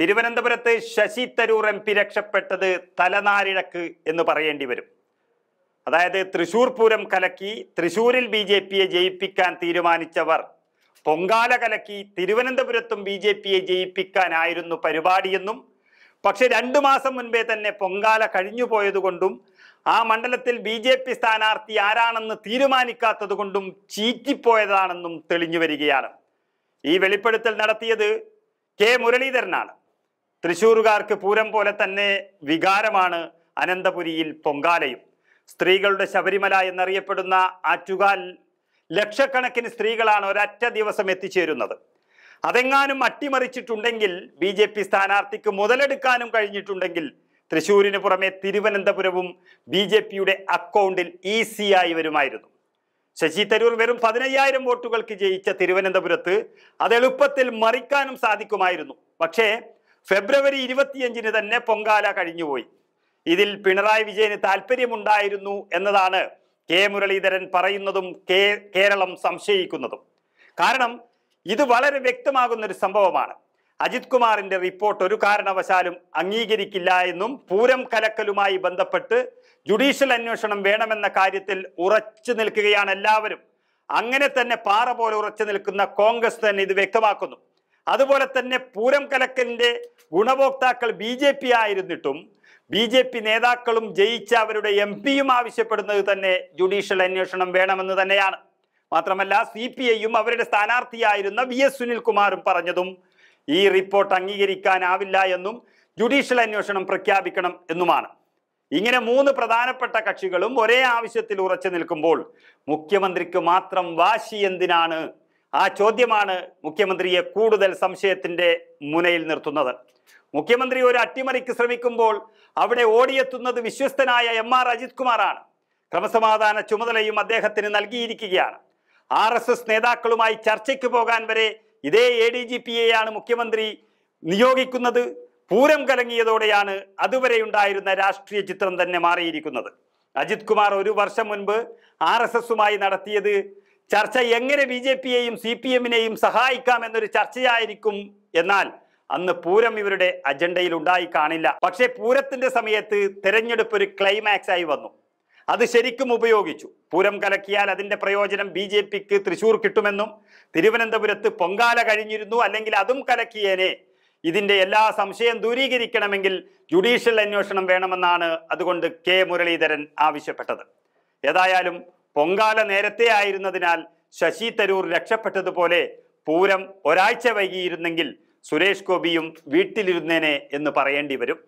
തിരുവനന്തപുരത്ത് Sasi Tharoor M P രക്ഷപ്പെട്ടത് തലനാരിഴക്ക് എന്ന് പറയേണ്ടി വരും അതായത് തൃശൂർ പൂരം കലക്കി തൃശൂരിൽ ബി ജെ പിയെ ജയിപ്പിക്കാൻ തീരുമാനിച്ചവർ പൊങ്കാല കലക്കി തിരുവനന്തപുരത്തും ബി ജെ പിയെ ജയിപ്പിക്കാനായിരുന്നു പരിപാടിയെന്നും പക്ഷെ രണ്ടു മാസം മുൻപേ തന്നെ പൊങ്കാല കഴിഞ്ഞു പോയതുകൊണ്ടും ആ മണ്ഡലത്തിൽ ബി ജെ പി സ്ഥാനാർത്ഥി ആരാണെന്ന് തീരുമാനിക്കാത്തത് കൊണ്ടും ചീറ്റിപ്പോയതാണെന്നും തെളിഞ്ഞു വരികയാണ് ഈ വെളിപ്പെടുത്തൽ നടത്തിയത് കെ മുരളീധരനാണ് തൃശൂരുകാർക്ക് പൂരം പോലെ തന്നെ വികാരമാണ് അനന്തപുരിയിൽ പൊങ്കാലയും സ്ത്രീകളുടെ ശബരിമല എന്നറിയപ്പെടുന്ന ആറ്റുകാൽ ലക്ഷക്കണക്കിന് സ്ത്രീകളാണ് ഒരറ്റ ദിവസം എത്തിച്ചേരുന്നത് അതെങ്ങാനും അട്ടിമറിച്ചിട്ടുണ്ടെങ്കിൽ ബി ജെ പി സ്ഥാനാർത്ഥിക്ക് മുതലെടുക്കാനും കഴിഞ്ഞിട്ടുണ്ടെങ്കിൽ തൃശ്ശൂരിന് പുറമെ തിരുവനന്തപുരവും ബി ജെ പിയുടെ അക്കൗണ്ടിൽ ഈസിയായി വരുമായിരുന്നു ശശി തരൂർ വെറും പതിനയ്യായിരം വോട്ടുകൾക്ക് ജയിച്ച തിരുവനന്തപുരത്ത് അത് എളുപ്പത്തിൽ മറിക്കാനും സാധിക്കുമായിരുന്നു പക്ഷേ ഫെബ്രുവരി ഇരുപത്തിയഞ്ചിന് തന്നെ പൊങ്കാല കഴിഞ്ഞുപോയി ഇതിൽ പിണറായി വിജയന് താല്പര്യമുണ്ടായിരുന്നു എന്നതാണ് കെ മുരളീധരൻ പറയുന്നതും കെ കേരളം സംശയിക്കുന്നതും കാരണം ഇത് വളരെ വ്യക്തമാകുന്ന ഒരു സംഭവമാണ് അജിത് കുമാറിന്റെ റിപ്പോർട്ട് ഒരു കാരണവശാലും അംഗീകരിക്കില്ല എന്നും പൂരം കലക്കലുമായി ബന്ധപ്പെട്ട് ജുഡീഷ്യൽ അന്വേഷണം വേണമെന്ന കാര്യത്തിൽ ഉറച്ചു നിൽക്കുകയാണ് എല്ലാവരും അങ്ങനെ തന്നെ പാറ പോലെ ഉറച്ചു നിൽക്കുന്ന കോൺഗ്രസ് തന്നെ ഇത് വ്യക്തമാക്കുന്നു അതുപോലെ തന്നെ പൂരം കലക്കലിൻ്റെ ഗുണഭോക്താക്കൾ ബി ജെ പി ആയിരുന്നിട്ടും ബി ജെ പി നേതാക്കളും ജയിച്ച അവരുടെ എം പിയും ആവശ്യപ്പെടുന്നത് തന്നെ ജുഡീഷ്യൽ അന്വേഷണം വേണമെന്ന് തന്നെയാണ് മാത്രമല്ല സി പി ഐയും അവരുടെ സ്ഥാനാർത്ഥിയായിരുന്ന വി എസ് സുനിൽകുമാറും പറഞ്ഞതും ഈ റിപ്പോർട്ട് അംഗീകരിക്കാനാവില്ല എന്നും ജുഡീഷ്യൽ അന്വേഷണം പ്രഖ്യാപിക്കണം എന്നുമാണ് ഇങ്ങനെ മൂന്ന് പ്രധാനപ്പെട്ട കക്ഷികളും ഒരേ ആവശ്യത്തിൽ ഉറച്ചു നിൽക്കുമ്പോൾ മുഖ്യമന്ത്രിക്ക് മാത്രം വാശി എന്തിനാണ് ആ ചോദ്യമാണ് മുഖ്യമന്ത്രിയെ കൂടുതൽ സംശയത്തിന്റെ മുനയിൽ നിർത്തുന്നത് മുഖ്യമന്ത്രി ഒരു അട്ടിമറിക്ക് ശ്രമിക്കുമ്പോൾ അവിടെ ഓടിയെത്തുന്നത് വിശ്വസ്തനായ എം ആർ അജിത് കുമാറാണ് ക്രമസമാധാന ചുമതലയും അദ്ദേഹത്തിന് നൽകിയിരിക്കുകയാണ് ആർ എസ് എസ് നേതാക്കളുമായി ചർച്ചയ്ക്ക് പോകാൻ വരെ ഇതേ എ ഡി ജി പിയെയാണ് മുഖ്യമന്ത്രി നിയോഗിക്കുന്നത് പൂരം കലങ്ങിയതോടെയാണ് അതുവരെ ഉണ്ടായിരുന്ന രാഷ്ട്രീയ ചിത്രം തന്നെ മാറിയിരിക്കുന്നത് അജിത് കുമാർ ഒരു വർഷം മുൻപ് ആർ എസ് എസുമായി നടത്തിയത് ചർച്ച എങ്ങനെ ബി ജെ പിയെയും സി പി എമ്മിനെയും സഹായിക്കാം എന്നൊരു ചർച്ചയായിരിക്കും എന്നാൽ അന്ന് പൂരം ഇവരുടെ അജണ്ടയിൽ ഉണ്ടായി കാണില്ല പക്ഷേ പൂരത്തിന്റെ സമയത്ത് തെരഞ്ഞെടുപ്പ് ഒരു ക്ലൈമാക്സ് ആയി വന്നു അത് ശരിക്കും ഉപയോഗിച്ചു പൂരം കലക്കിയാൽ അതിന്റെ പ്രയോജനം ബി ജെ പിക്ക് തൃശൂർ കിട്ടുമെന്നും തിരുവനന്തപുരത്ത് പൊങ്കാല കഴിഞ്ഞിരുന്നു അല്ലെങ്കിൽ അതും കലക്കിയേനെ ഇതിന്റെ എല്ലാ സംശയം ദൂരീകരിക്കണമെങ്കിൽ ജുഡീഷ്യൽ അന്വേഷണം വേണമെന്നാണ് അതുകൊണ്ട് കെ മുരളീധരൻ ആവശ്യപ്പെട്ടത് ഏതായാലും പൊങ്കാല നേരത്തെ ആയിരുന്നതിനാൽ ശശി തരൂർ രക്ഷപ്പെട്ടതുപോലെ പൂരം ഒരാഴ്ച വൈകിയിരുന്നെങ്കിൽ സുരേഷ് ഗോപിയും വീട്ടിലിരുന്നേനെ എന്ന് പറയേണ്ടി വരും